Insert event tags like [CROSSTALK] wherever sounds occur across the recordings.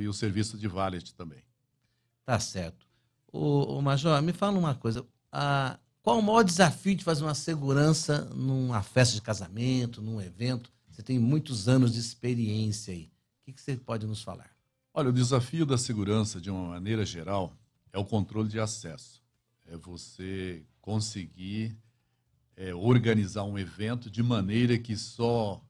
e o serviço de valet também. Tá certo. O, o Major, me fala uma coisa. A, qual o maior desafio de fazer uma segurança numa festa de casamento, num evento? Você tem muitos anos de experiência aí. O que, que você pode nos falar? Olha, o desafio da segurança, de uma maneira geral, é o controle de acesso. É você conseguir é, organizar um evento de maneira que só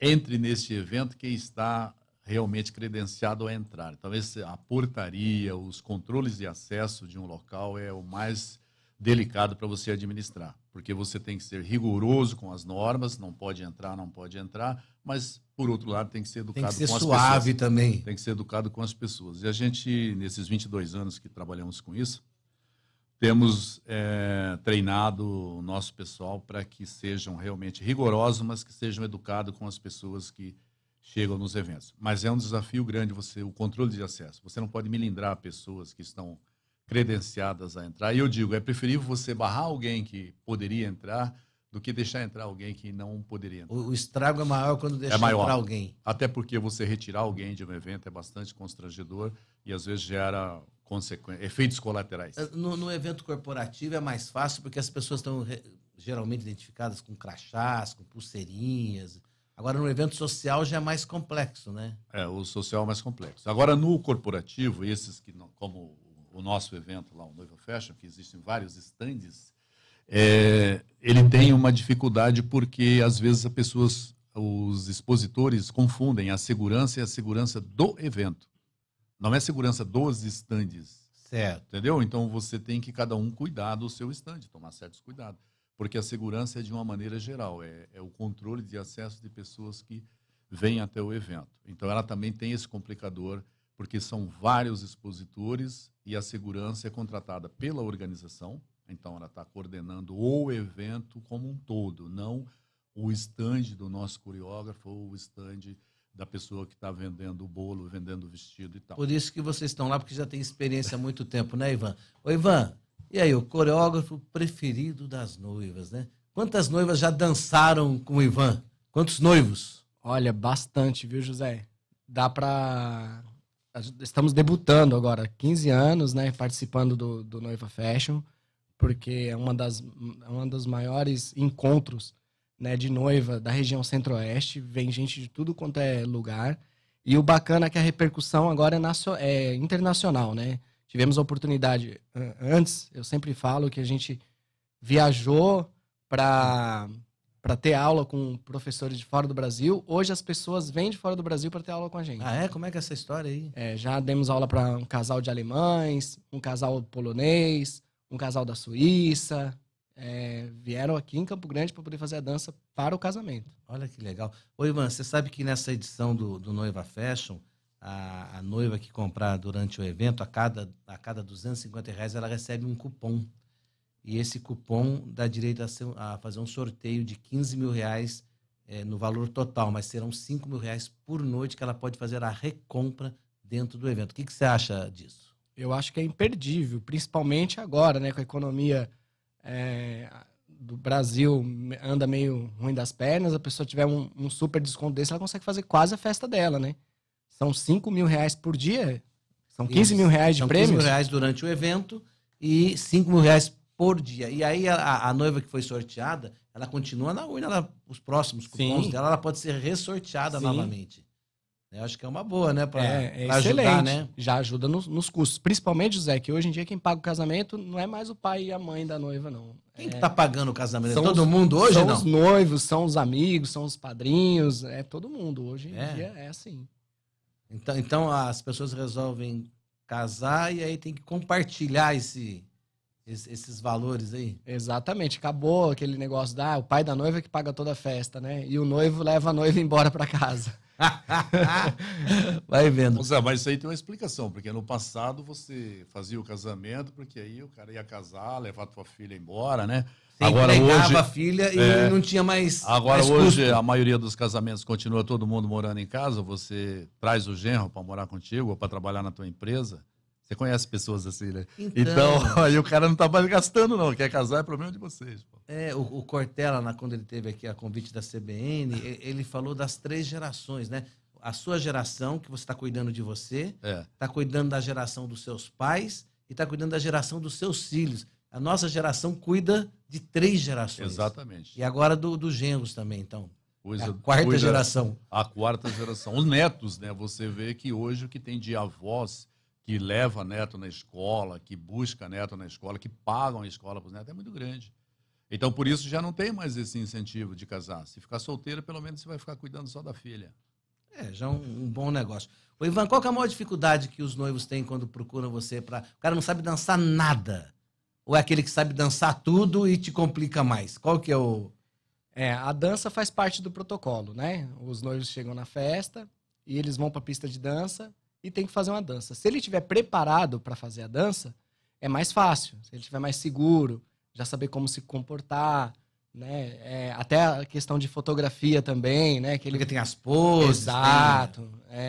entre neste evento quem está realmente credenciado a entrar. Então, esse, a portaria, os controles de acesso de um local é o mais delicado para você administrar, porque você tem que ser rigoroso com as normas, não pode entrar, não pode entrar, mas por outro lado tem que ser educado com as pessoas. tem que ser suave pessoas. também. Tem que ser educado com as pessoas. E a gente nesses 22 anos que trabalhamos com isso, temos é, treinado o nosso pessoal para que sejam realmente rigorosos, mas que sejam educados com as pessoas que chegam nos eventos. Mas é um desafio grande você o controle de acesso. Você não pode milindrar pessoas que estão credenciadas a entrar. E eu digo, é preferível você barrar alguém que poderia entrar do que deixar entrar alguém que não poderia entrar. O, estrago é maior quando deixa é maior, entrar alguém. Até porque você retirar alguém de um evento é bastante constrangedor e às vezes gera efeitos colaterais. É, no, no, evento corporativo é mais fácil porque as pessoas estão geralmente identificadas com crachás, com pulseirinhas, Agora, no evento social já é mais complexo, né? É, o social é mais complexo. Agora, no corporativo, esses que, não, como o nosso evento lá, o Noiva Fashion, que existem vários estandes, é, ele tem uma dificuldade porque, às vezes, as pessoas, os expositores confundem a segurança e a segurança do evento. Não é segurança dos estandes. Certo. Entendeu? Então, você tem que, cada um, cuidar do seu estande, tomar certos cuidados porque a segurança é de uma maneira geral, é, é o controle de acesso de pessoas que vêm até o evento. Então, ela também tem esse complicador, porque são vários expositores e a segurança é contratada pela organização, então ela está coordenando o evento como um todo, não o stand do nosso coreógrafo ou o stand da pessoa que está vendendo o bolo, vendendo o vestido e tal. Por isso que vocês estão lá, porque já tem experiência há muito tempo, né, Ivan? Ô, Ivan, e aí, o coreógrafo preferido das noivas, né? Quantas noivas já dançaram com o Ivan? Quantos noivos? Olha, bastante, viu, José? Dá para Estamos debutando agora, 15 anos, né? Participando do, do Noiva Fashion, porque é uma das, é uma dos maiores encontros né, de noiva da região centro-oeste. Vem gente de tudo quanto é lugar. E o bacana é que a repercussão agora é, nacional, é internacional, né? tivemos a oportunidade antes, eu sempre falo que a gente viajou para para ter aula com professores de fora do Brasil. Hoje as pessoas vêm de fora do Brasil para ter aula com a gente. Ah, é? Como é que é essa história aí? É, já demos aula para um casal de alemães, um casal polonês, um casal da Suíça. É, vieram aqui em Campo Grande para poder fazer a dança para o casamento. Olha que legal. Oi, Ivan, você sabe que nessa edição do, do Noiva Fashion, a, a, noiva que comprar durante o evento, a cada, a cada 250 reais, ela recebe um cupom. E esse cupom dá direito a, ser, a fazer um sorteio de 15 mil reais é, no valor total, mas serão 5 mil reais por noite que ela pode fazer a recompra dentro do evento. O que, que você acha disso? Eu acho que é imperdível, principalmente agora, né, com a economia é, do Brasil anda meio ruim das pernas, a pessoa tiver um, um super desconto desse, ela consegue fazer quase a festa dela, né? São 5 mil reais por dia. São 15 mil reais de prêmios? 15 mil reais durante o evento e 5 mil reais por dia. E aí a, a, noiva que foi sorteada, ela continua na urna, ela, os próximos cupons Sim. dela, ela pode ser ressorteada Sim. novamente. Eu acho que é uma boa, né? Pra, é, é pra excelente. Ajudar, né? Já ajuda nos, nos, custos. Principalmente, José, que hoje em dia quem paga o casamento não é mais o pai e a mãe da noiva, não. Quem é, tá pagando o casamento? É são todo os, mundo hoje, são não? São os noivos, são os amigos, são os padrinhos, é todo mundo. Hoje em é. dia é assim. Então, então as pessoas resolvem casar e aí tem que compartilhar esse, esses valores aí. Exatamente. Acabou aquele negócio da ah, o pai da noiva é que paga toda a festa, né? E o noivo leva a noiva embora para casa. [LAUGHS] Vai vendo. mas isso aí tem uma explicação, porque no passado você fazia o casamento, porque aí o cara ia casar, levar tua filha embora, né? agora hoje a filha e é, não tinha mais. Agora mais hoje custo. a maioria dos casamentos continua todo mundo morando em casa. Você traz o genro para morar contigo ou para trabalhar na tua empresa. Você conhece pessoas assim, né? Então, então [LAUGHS] aí o cara não tá mais gastando, não. Quer casar é problema de vocês. Pô. É, o, o Cortella, na, quando ele teve aqui a convite da CBN, ele falou das três gerações, né? A sua geração, que você está cuidando de você, está é. Tá cuidando da geração dos seus pais e está cuidando da geração dos seus filhos a nossa geração cuida de três gerações. Exatamente. E agora dos do genros também, então. Coisa, é a é, quarta é. geração. A quarta geração. Os netos, né? Você vê que hoje o que tem de avós que leva neto na escola, que busca neto na escola, que pagam a escola para os netos, é muito grande. Então, por isso, já não tem mais esse incentivo de casar. Se ficar solteiro, pelo menos você vai ficar cuidando só da filha. É, já é um, um bom negócio. Ô, Ivan, qual é a maior dificuldade que os noivos têm quando procuram você para. O cara não sabe dançar nada. Ou é aquele que sabe dançar tudo e te complica mais? Qual que é o. É, a dança faz parte do protocolo, né? Os noivos chegam na festa e eles vão para a pista de dança e tem que fazer uma dança. Se ele estiver preparado para fazer a dança, é mais fácil. Se ele estiver mais seguro, já saber como se comportar, né? É, até a questão de fotografia também, né? Que ele... Porque tem as poses. Exato. Tem... É,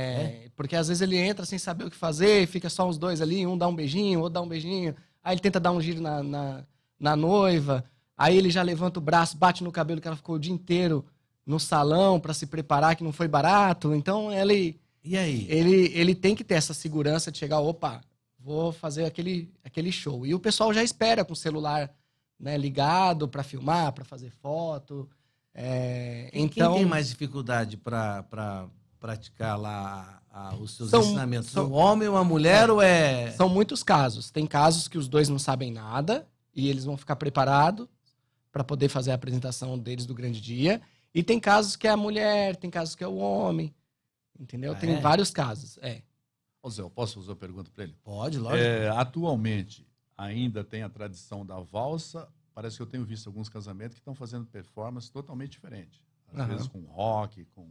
é. Porque às vezes ele entra sem saber o que fazer, e fica só os dois ali, um dá um beijinho, outro dá um beijinho. Aí ele tenta dar um giro na, na, na noiva. Aí ele já levanta o braço, bate no cabelo que ela ficou o dia inteiro no salão para se preparar, que não foi barato. Então ele. E aí? Ele, ele tem que ter essa segurança de chegar, opa, vou fazer aquele, aquele show. E o pessoal já espera com o celular né, ligado para filmar, para fazer foto. É, então... quem tem então mais dificuldade para praticar lá a, os seus são, ensinamentos? São, são homem, uma mulher é, ou é. São muitos casos. Tem casos que os dois não sabem nada e eles vão ficar preparados para poder fazer a apresentação deles do grande dia. E tem casos que é a mulher, tem casos que é o homem. Entendeu? Ah, tem é? vários casos. É. Ô Zé, eu posso fazer uma pergunta para ele? Pode, lógico. É, atualmente, ainda tem a tradição da valsa. Parece que eu tenho visto alguns casamentos que estão fazendo performance totalmente diferente. Às uhum. vezes com rock, com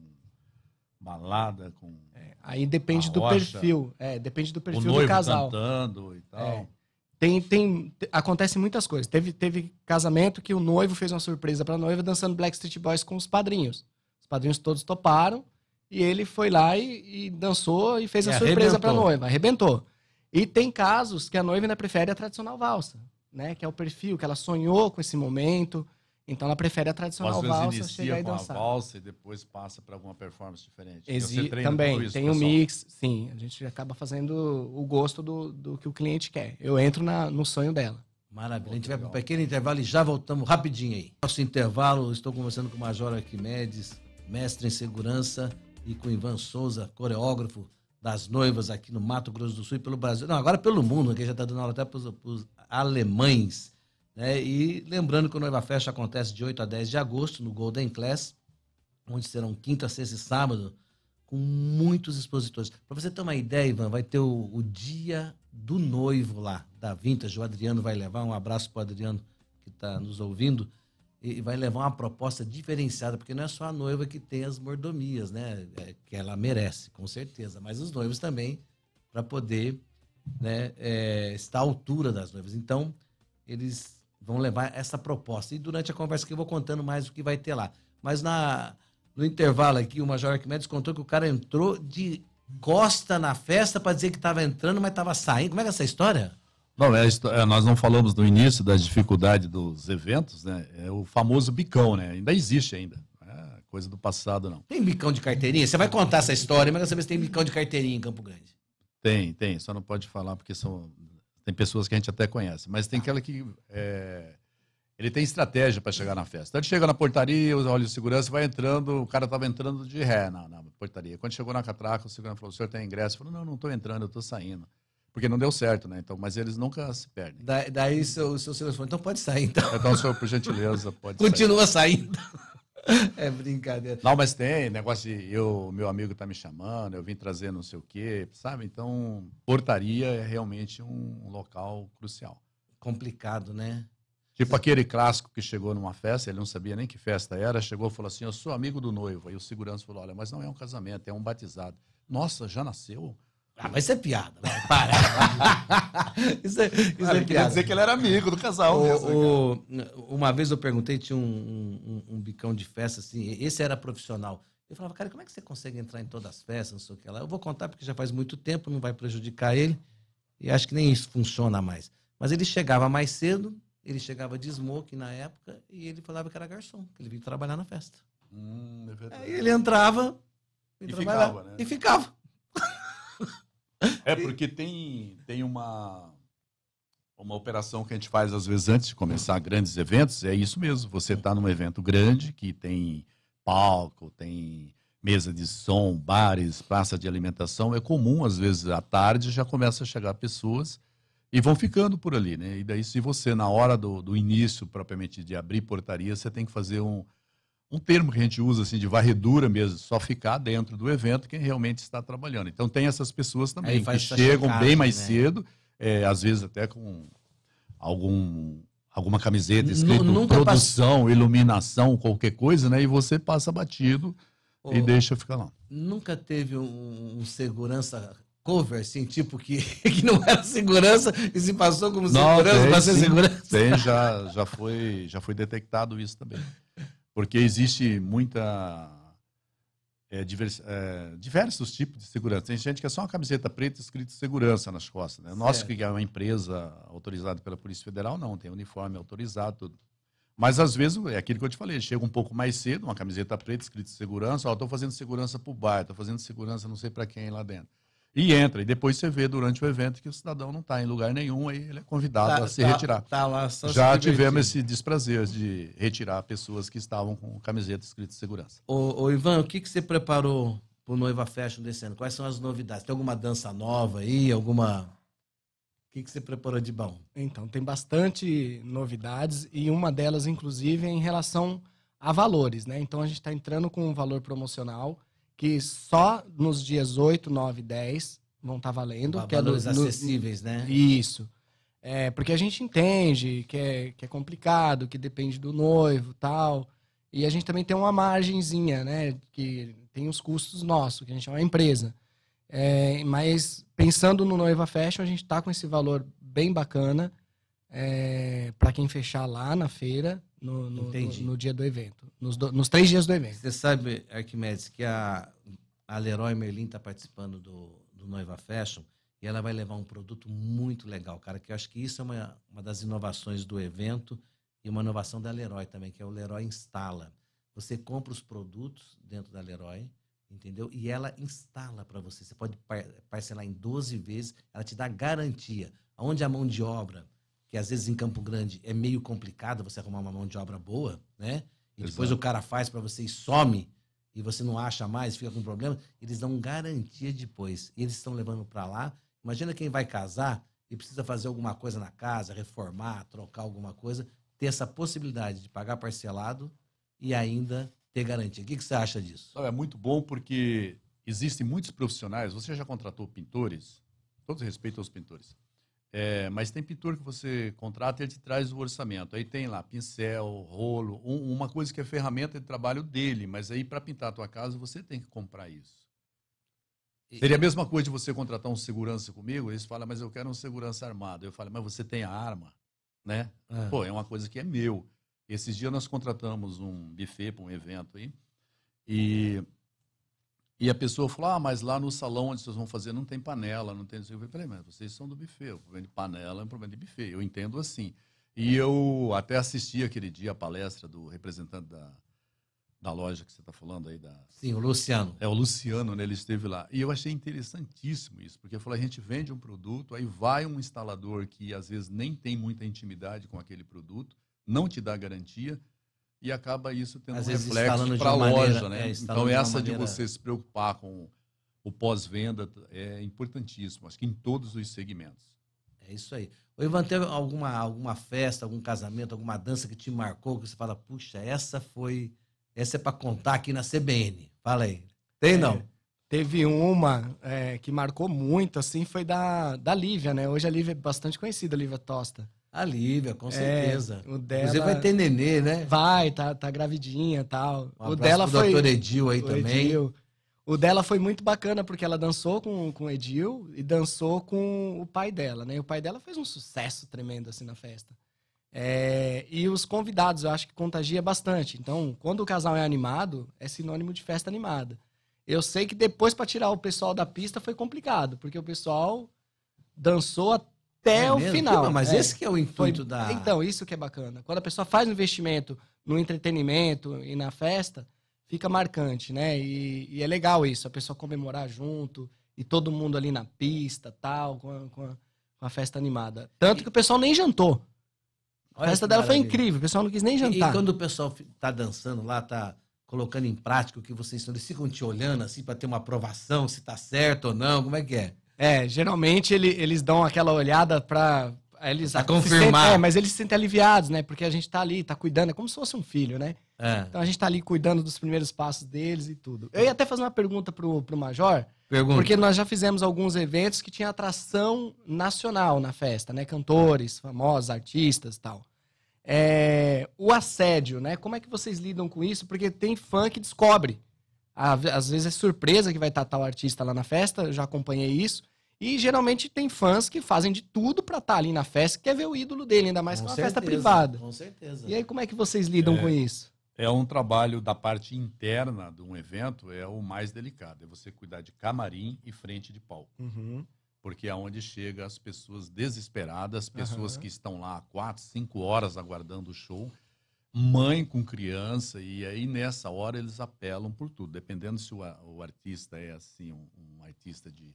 balada com. É, aí depende do rocha, perfil. É, depende do perfil do casal. cantando e tal. É. Tem, tem, acontece muitas coisas. Teve, teve casamento que o noivo fez uma surpresa para a noiva dançando Black Street Boys com os padrinhos. Os padrinhos todos toparam e ele foi lá e, e dançou e fez e a surpresa para a noiva. Arrebentou. E tem casos que a noiva ainda prefere a tradicional valsa, né? Que é o perfil, que ela sonhou com esse momento. Então ela prefere a tradicional valsa, chegar e dançar. a valsa e depois passa para alguma performance diferente. Exi também isso, tem o um mix, sim. A gente acaba fazendo o gosto do, do que o cliente quer. Eu entro na, no sonho dela. Maravilha. a gente vai para um pequeno intervalo e já voltamos rapidinho aí. Nosso intervalo, estou conversando com o Major Arquimedes, mestre em segurança, e com o Ivan Souza, coreógrafo das noivas aqui no Mato Grosso do Sul e pelo Brasil. Não, agora pelo mundo, que já está dando aula até para os alemães. Né? E lembrando que o Noiva Festa acontece de 8 a 10 de agosto no Golden Class, onde serão quinta, sexta e sábado, com muitos expositores. Para você ter uma ideia, Ivan, vai ter o, o, dia do noivo lá, da Vintage. O Adriano vai levar, um abraço para o Adriano que está nos ouvindo, e vai levar uma proposta diferenciada, porque não é só a noiva que tem as mordomias, né? É, que ela merece, com certeza, mas os noivos também, para poder né, é, estar à altura das noivas. Então, eles vão levar essa proposta. E durante a conversa que eu vou contando mais o que vai ter lá. Mas na, no intervalo aqui, o Major Arquimedes contou que o cara entrou de costa na festa para dizer que estava entrando, mas estava saindo. Como é que é essa história? Não, é, é nós não falamos no início da dificuldade dos eventos, né? É o famoso bicão, né? Ainda existe ainda. É coisa do passado, não. Tem bicão de carteirinha? Você vai contar essa história, mas eu quero saber se tem bicão de carteirinha em Campo Grande. Tem, tem. Só não pode falar porque são tem pessoas que a gente até conhece, mas tem tá. aquela que. É, ele tem estratégia para chegar na festa. Então, ele chega na portaria, olha o segurança, vai entrando, o cara estava entrando de ré na, na, portaria. Quando chegou na catraca, o segurança falou: o senhor tem ingresso? Ele falou: não, não estou entrando, eu estou saindo. Porque não deu certo, né? Então, mas eles nunca se perdem. Da, daí o seu, seu segurança falou: então pode sair, então. Então, senhor, por gentileza, pode [LAUGHS] Continua sair. Continua saindo. É brincadeira. Não, mas tem negócio de eu, meu amigo tá me chamando, eu vim trazer não sei o quê, sabe? Então, portaria é realmente um local crucial. Complicado, né? Tipo aquele clássico que chegou numa festa, ele não sabia nem que festa era, chegou e falou assim: Eu sou amigo do noivo. Aí o segurança falou: Olha, mas não é um casamento, é um batizado. Nossa, já nasceu? Ah, mas isso é piada. Vai, para. [LAUGHS] isso é, isso Cara, é piada. dizer que ele era amigo do casal. O, mesmo, o, né, uma vez eu perguntei, tinha um, um, um, bicão de festa, assim, esse era profissional. Eu falava, cara, como é que você consegue entrar em todas as festas, não sei o que lá? Eu vou contar porque já faz muito tempo, não vai prejudicar ele. E acho que nem isso funciona mais. Mas ele chegava mais cedo, ele chegava de smoke na época, e ele falava que era garçom, que ele vinha trabalhar na festa. Hum, é Aí ele entrava e ficava, né? E ficava. [LAUGHS] É, porque tem, tem uma, uma operação que a gente faz às vezes antes de começar grandes eventos, é isso mesmo. Você está num evento grande que tem palco, tem mesa de som, bares, praça de alimentação. É comum, às vezes, à tarde já começa a chegar pessoas e vão ficando por ali, né? E daí, se você, na hora do, do início, propriamente de abrir portaria, você tem que fazer um um termo que a gente usa assim de varredura mesmo, só ficar dentro do evento quem realmente está trabalhando. Então tem essas pessoas também que chegam checagem, bem mais né? cedo, é, às vezes até com algum alguma camiseta escrito Nunca produção, iluminação, qualquer coisa, né? E você passa batido oh, e deixa ficar lá. Nunca teve um, um segurança cover, assim, tipo que, [LAUGHS] que não era segurança e se passou como não, segurança para ser segurança. Tem, já, já, foi, já foi detectado isso também porque existe muita é, divers, é, diversos tipos de segurança. Tem gente que é só uma camiseta preta escrito segurança nas costas. Né? Nosso que é uma empresa autorizada pela Polícia Federal, não, tem uniforme autorizado, tudo. Mas às vezes, é aquilo que eu te falei, chega um pouco mais cedo, uma camiseta preta escrito segurança, estou fazendo segurança para o bar, estou fazendo segurança não sei para quem lá dentro. E entra. E depois você vê durante o evento que o cidadão não está em lugar nenhum, aí ele é convidado tá, a se tá, retirar. Tá lá só Já tivemos esse desprazer de retirar pessoas que estavam com camiseta escrita de segurança. Ô, ô Ivan, o que, que você preparou para o Noiva Fashion desse ano? Quais são as novidades? Tem alguma dança nova aí? Alguma. O que, que você preparou de bom? Então, tem bastante novidades e uma delas, inclusive, é em relação a valores, né? Então a gente está entrando com um valor promocional que só nos dias 8, 9 e 10 vão estar tá valendo. que valores é do, acessíveis, no... né? Isso. É, porque a gente entende que é, que é complicado, que depende do noivo tal. E a gente também tem uma margenzinha, né? Que tem os custos nossos, que a gente é uma empresa. É, mas pensando no Noiva Fashion, a gente está com esse valor bem bacana é, para quem fechar lá na feira no, no, no, no dia do evento, nos, do, nos, três dias do evento. Você sabe, Arquimedes, que a, a Leroy Merlin está participando do, do Noiva Fashion e ela vai levar um produto muito legal, cara, que eu acho que isso é uma, uma das inovações do evento e uma inovação da Leroy também, que é o Leroy Instala. Você compra os produtos dentro da Leroy, entendeu? E ela instala para você. Você pode parcelar em 12 vezes, ela te dá garantia. Onde a mão de obra que às vezes em Campo Grande é meio complicado você arrumar uma mão de obra boa, né? E Exato. depois o cara faz para você e some, e você não acha mais, fica com problema, eles dão garantia depois. E eles estão levando para lá. Imagina quem vai casar e precisa fazer alguma coisa na casa, reformar, trocar alguma coisa, ter essa possibilidade de pagar parcelado e ainda ter garantia. O que, que você acha disso? É muito bom porque existem muitos profissionais. Você já contratou pintores? Todos respeito aos pintores. É, mas tem pintor que você contrata, ele te traz o orçamento. Aí tem lá pincel, rolo, um, uma coisa que é ferramenta de trabalho dele, mas aí para pintar a tua casa você tem que comprar isso. E... Seria a mesma coisa de você contratar um segurança comigo, eles falam, mas eu quero um segurança armado. Eu falo, mas você tem a arma, né? É. Pô, é uma coisa que é meu. Esses dias nós contratamos um buffet para um evento aí, e e a pessoa falou: Ah, mas lá no salão onde vocês vão fazer não tem panela, não tem. Eu falei: Peraí, mas vocês são do buffet. O problema de panela é um problema de buffet. Eu entendo assim. E é. eu até assisti aquele dia a palestra do representante da, da loja que você está falando aí. Da... Sim, o Luciano. É, o Luciano, né? Ele esteve lá. E eu achei interessantíssimo isso, porque eu falou: a gente vende um produto, aí vai um instalador que às vezes nem tem muita intimidade com aquele produto, não te dá garantia e acaba isso tendo Às um reflexo para a loja. né? É, então, essa de, maneira... de você se preocupar com o pós-venda é importantíssimo, acho que em todos os segmentos. É isso aí. O Ivan, teve alguma, alguma festa, algum casamento, alguma dança que te marcou, que você fala, puxa, essa foi. Essa é para contar aqui na CBN. Fala aí. Tem é. não? É, teve uma é, que marcou muito, assim, foi da, da Lívia, né? Hoje a Lívia é bastante conhecida, a Lívia Tosta. A Lívia, com é, certeza. É, o dela... Inclusive vai ter nenê, né? Vai, tá, tá gravidinha e tal. Um o dela pro foi. O Edil aí o também. Edil. O dela foi muito bacana, porque ela dançou com, com o Edil e dançou com o pai dela, né? E o pai dela fez um sucesso tremendo assim na festa. É, e os convidados, eu acho que contagia bastante. Então, quando o casal é animado, é sinônimo de festa animada. Eu sei que depois, para tirar o pessoal da pista, foi complicado, porque o pessoal dançou é até é o mesmo? final. Não, mas é. esse que é o intuito Foi... da. Então, isso que é bacana. Quando a pessoa faz um investimento no entretenimento e na festa, fica marcante, né? E, e é legal isso, a pessoa comemorar junto e todo mundo ali na pista, tal, com a, com a, com a festa animada. Tanto que o pessoal nem jantou. Olha a festa dela maravilha. foi incrível, o pessoal não quis nem jantar. E, e quando o pessoal tá dançando lá, tá colocando em prática o que vocês estão, eles ficam te olhando assim para ter uma aprovação, se tá certo ou não, como é que é? É, geralmente ele, eles dão aquela olhada para eles pra confirmar. Sentem, é, mas eles se sentem aliviados, né? Porque a gente tá ali, tá cuidando, é como se fosse um filho, né? É. Então a gente tá ali cuidando dos primeiros passos deles e tudo. Eu ia até fazer uma pergunta pro, pro Major. Pergunta. Porque nós já fizemos alguns eventos que tinha atração nacional na festa, né? Cantores, famosos, artistas e tal. É, o assédio, né? Como é que vocês lidam com isso? Porque tem fã que descobre às vezes é surpresa que vai estar tal artista lá na festa, eu já acompanhei isso. E geralmente tem fãs que fazem de tudo para estar tá ali na festa, quer ver o ídolo dele, ainda mais com que uma certeza, festa privada. Com certeza. E aí como é que vocês lidam é, com isso? É um trabalho da parte interna de um evento, é o mais delicado. É você cuidar de camarim e frente de palco. Uhum. Porque é onde chega as pessoas desesperadas, pessoas uhum. que estão lá há quatro, cinco horas aguardando o show mãe com criança, e aí nessa hora eles apelam por tudo, dependendo se o, o artista é assim, um, um artista de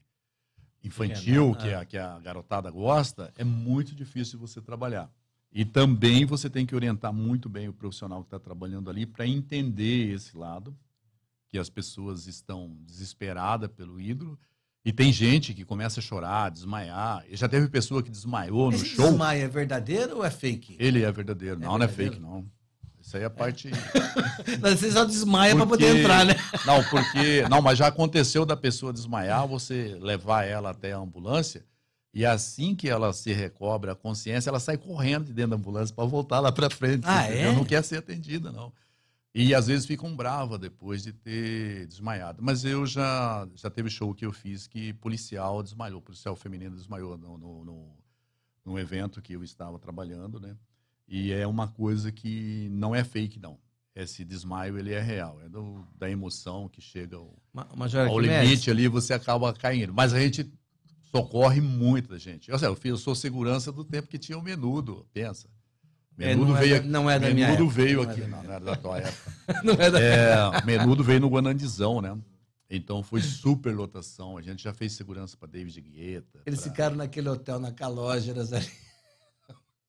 infantil, é, que, é, que a garotada gosta, é muito difícil você trabalhar. E também você tem que orientar muito bem o profissional que está trabalhando ali para entender esse lado, que as pessoas estão desesperadas pelo ídolo. E tem gente que começa a chorar, a desmaiar. Já teve pessoa que desmaiou no Esse show. Desmaia é verdadeiro ou é fake? Ele é verdadeiro. É não, verdadeiro? não é fake, não. Isso aí é a parte. [LAUGHS] você só desmaia para poder entrar, né? [LAUGHS] Não, porque. Não, mas já aconteceu da pessoa desmaiar, você levar ela até a ambulância. E assim que ela se recobra a consciência, ela sai correndo de dentro da ambulância para voltar lá para frente. Ah, é? Não quer ser atendida, não. E às vezes ficam brava depois de ter desmaiado. Mas eu já já teve show que eu fiz que policial desmaiou, policial feminino desmaiou no, no, no, no evento que eu estava trabalhando, né? E é uma coisa que não é fake, não. Esse desmaio, ele é real. É do, da emoção que chega ao, Major, ao limite é ali, você acaba caindo. Mas a gente socorre muita gente. Eu, eu, eu sou segurança do tempo que tinha o menudo, pensa. É, menudo é, veio, é, não é da menudo minha Menudo veio é aqui, não, não, era da tua época. [LAUGHS] não é da é, Menudo veio no Guanandizão, né? Então foi super lotação. A gente já fez segurança para David Guetta. Eles pra... ficaram naquele hotel na Calógeras ali.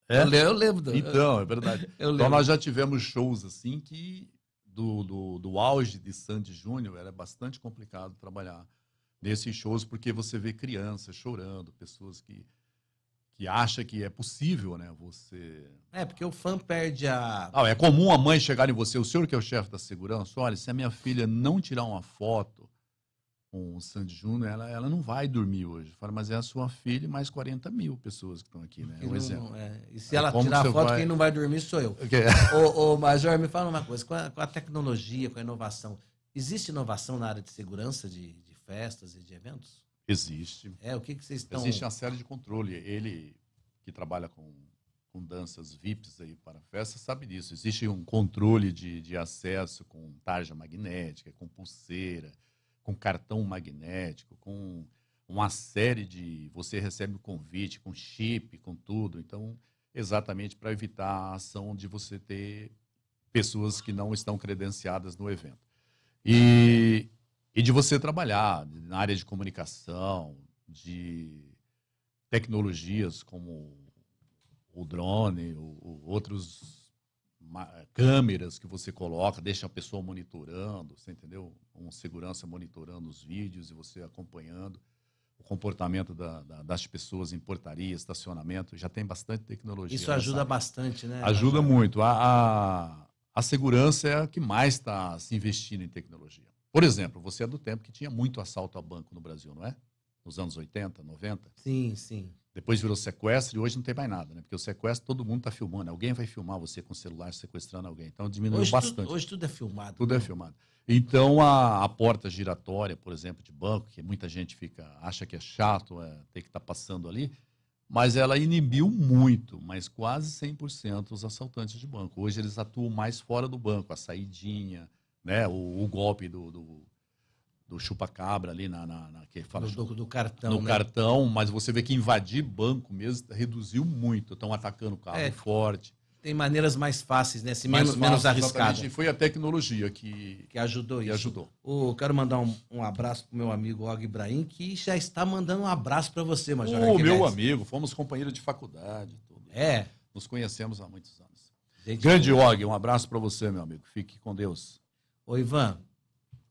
É? Eu, eu lembro. Do... Então, é verdade. [LAUGHS] então nós já tivemos shows assim que do, do, do auge de Sandy Júnior era bastante complicado trabalhar nesses shows porque você vê crianças chorando, pessoas que que acha que é possível, né? Você. É, porque o fã perde a. Ah, é comum a mãe chegar em você, o senhor que é o chefe da segurança, olha, se a minha filha não tirar uma foto com o Sandy Júnior, ela, ela não vai dormir hoje. Fala, mas é a sua filha e mais 40 mil pessoas que estão aqui, né? Um não, exemplo. é. E se é ela Como tirar a foto, vai... quem não vai dormir sou eu. Okay. Major, me fala uma coisa. Com a, com a, tecnologia, com a inovação, existe inovação na área de segurança de, de festas e de eventos? Existe. É, o que, que vocês estão... Existe uma série de controle. Ele, que trabalha com, com danças VIPs aí para festas, sabe disso. Existe um controle de, de acesso com tarja magnética, com pulseira com cartão magnético, com uma série de. Você recebe o convite, com chip, com tudo. Então, exatamente para evitar a ação de você ter pessoas que não estão credenciadas no evento. E, e de você trabalhar na área de comunicação, de tecnologias como o drone, ou, ou outros eh, câmeras que você coloca, deixa a pessoa monitorando, você entendeu? Um segurança monitorando os vídeos e você acompanhando o comportamento da, da, das pessoas em portaria, estacionamento. Já tem bastante tecnologia. Isso né, ajuda sabe? bastante, né? Ajuda muito. A, a, a segurança é a que mais está se investindo em tecnologia. Por exemplo, você é do tempo que tinha muito assalto a banco no Brasil, não é? Nos anos 80, 90? Sim, sim. Depois virou sequestro e hoje não tem mais nada, né? Porque o sequestro todo mundo está filmando. Alguém vai filmar você com o celular sequestrando alguém. Então diminuiu hoje bastante. hoje tudo é filmado. Tudo é né? é filmado. Então a, a, porta giratória, por exemplo, de banco, que muita gente fica acha que é chato é, ter que estar tá passando ali, mas ela inibiu muito, mas quase 100% os assaltantes de banco. Hoje eles atuam mais fora do banco, a saidinha, né? O, o golpe do, do do chupa-cabra ali na, na, na, que fala do, do, cartão no né? cartão mas você vê que invadir banco mesmo reduziu muito estão atacando carro é, forte tem maneiras mais fáceis né Se menos, menos arriscadas e foi a tecnologia que que ajudou que ajudou o quero mandar um, um abraço pro meu amigo Og Ibrahim que já está mandando um abraço para você Major o meu amigo fomos companheiros de faculdade tudo é nos conhecemos há muitos anos Gente, grande Og um abraço para você meu amigo fique com Deus oi Ivan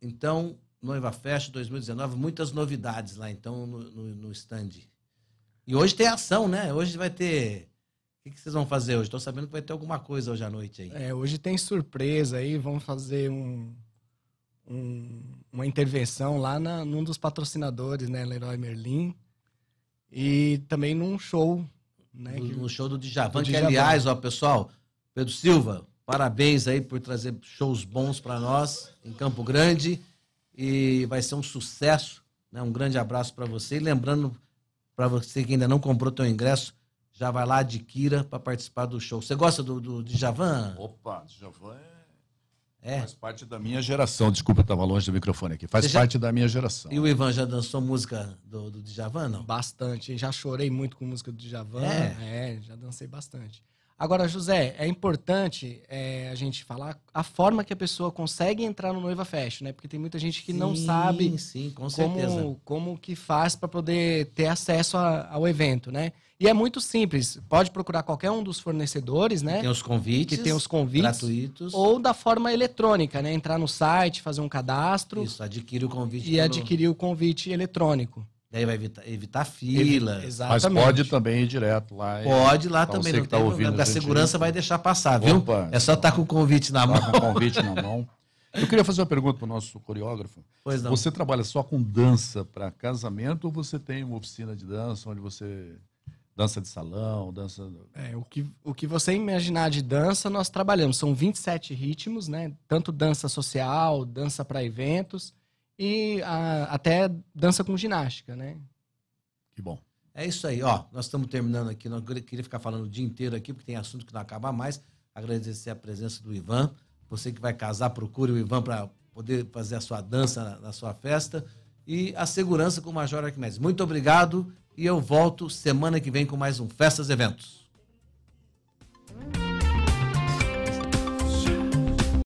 então Noiva Fest 2019, muitas novidades lá, então, no, no, no stand. E hoje tem ação, né? Hoje vai ter. O que, que vocês vão fazer hoje? Estou sabendo que vai ter alguma coisa hoje à noite aí. É, hoje tem surpresa aí, vamos fazer um, um, uma intervenção lá na, num dos patrocinadores, né? Leroy Merlin. E também num show. Né, no, no show do Djavan, do que aliás, ó, pessoal, Pedro Silva, parabéns aí por trazer shows bons para nós em Campo Grande e vai ser um sucesso. Né? Um grande abraço para você. E lembrando, para você que ainda não comprou teu ingresso, já vai lá, adquira para participar do show. Você gosta do, do Djavan? Opa, Djavan é... é... Faz parte da minha geração. Desculpa, eu estava longe do microfone aqui. Faz já... parte da minha geração. E o Ivan já dançou música do, do Djavan, não? Bastante. Já chorei muito com música do Djavan. É. é, já dancei bastante. Agora, José, é importante é, a gente falar a forma que a pessoa consegue entrar no Noiva Fest, né? Porque tem muita gente que sim, não sabe sim, com como, como que faz para poder ter acesso a, ao evento, né? E é muito simples. Pode procurar qualquer um dos fornecedores, né? Tem os convites. Que tem os convites. Gratuitos. Ou da forma eletrônica, né? Entrar no site, fazer um cadastro. Isso, adquirir o convite. E pelo... adquirir o convite eletrônico. Daí vai evitar, evitar fila. exatamente. Mas pode também ir direto lá. Pode ir lá também, não tá tem tá problema. A segurança vai deixar passar, viu? Opa, é só estar tá com o convite na tá mão. Com o convite na mão. Eu queria fazer uma pergunta para o nosso coreógrafo. Pois não. Você trabalha só com dança para casamento ou você tem uma oficina de dança onde você dança de salão, dança. É, o que, o que você imaginar de dança, nós trabalhamos. São 27 ritmos, né? Tanto dança social, dança para eventos e a, até dança com ginástica, né? Que bom. É isso aí, ó. Nós estamos terminando aqui. Não queria ficar falando o dia inteiro aqui, porque tem assunto que não acaba mais. Agradecer a presença do Ivan. Você que vai casar, procure o Ivan para poder fazer a sua dança na, na, sua festa. E a segurança com o Major Arquimedes. Muito obrigado e eu volto semana que vem com mais um Festas Eventos.